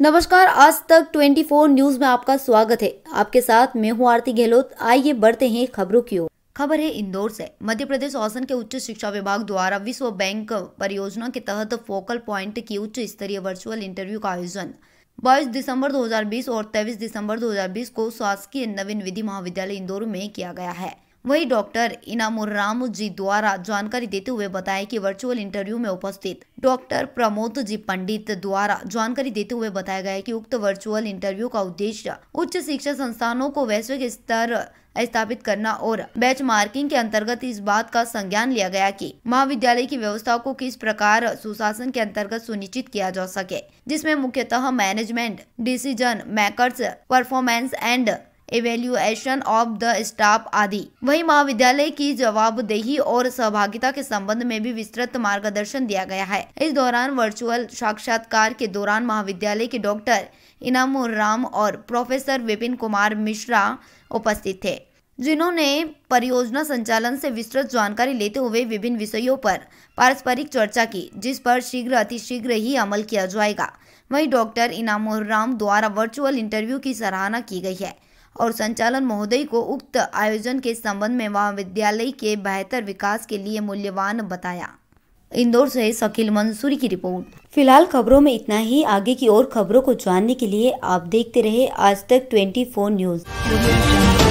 नमस्कार आज तक 24 न्यूज में आपका स्वागत है आपके साथ मैं हूँ आरती गहलोत आइए बढ़ते हैं खबरों की ओर खबर है इंदौर से मध्य प्रदेश औसन के उच्च शिक्षा विभाग द्वारा विश्व बैंक परियोजना के तहत फोकल प्वाइंट की उच्च स्तरीय वर्चुअल इंटरव्यू का आयोजन बाईस दिसंबर 2020 और 23 दिसंबर 2020 को शासकीय नवीन विधि महाविद्यालय इंदौर में किया गया है वही डॉक्टर इनामुर राम जी द्वारा जानकारी देते हुए बताया कि वर्चुअल इंटरव्यू में उपस्थित डॉक्टर प्रमोद जी पंडित द्वारा जानकारी देते हुए बताया गया कि उक्त वर्चुअल इंटरव्यू का उद्देश्य उच्च शिक्षा संस्थानों को वैश्विक स्तर स्थापित करना और बैच मार्किंग के अंतर्गत इस बात का संज्ञान लिया गया कि महाविद्यालय की व्यवस्था को किस प्रकार सुशासन के अंतर्गत सुनिश्चित किया जा सके जिसमें मुख्यतः management decision makers performance and evaluation of the staff आदि वही महाविद्यालय की जवाबदेही और सहभागिता के संबंध में भी विस्तृत मार्गदर्शन दिया गया है इस दौरान वर्चुअल साक्षात्कार के दौरान महाविद्यालय के डॉक्टर इनाम राम और प्रोफेसर विपिन कुमार मिश्रा उपस्थित थे जिन्होंने परियोजना संचालन से विस्तृत जानकारी लेते हुए विभिन्न विषयों पर पारस्परिक चर्चा की जिस पर शीघ्र अतिशीघ्र ही अमल किया जाएगा वहीं डॉक्टर इनाम राम द्वारा वर्चुअल इंटरव्यू की सराहना की गई है और संचालन महोदय को उक्त आयोजन के संबंध में महाविद्यालय के बेहतर विकास के लिए मूल्यवान बताया इंदौर से शकील मंसूरी की रिपोर्ट फिलहाल खबरों में इतना ही आगे की और खबरों को जानने के लिए आप देखते रहे आज तक फोर न्यूज़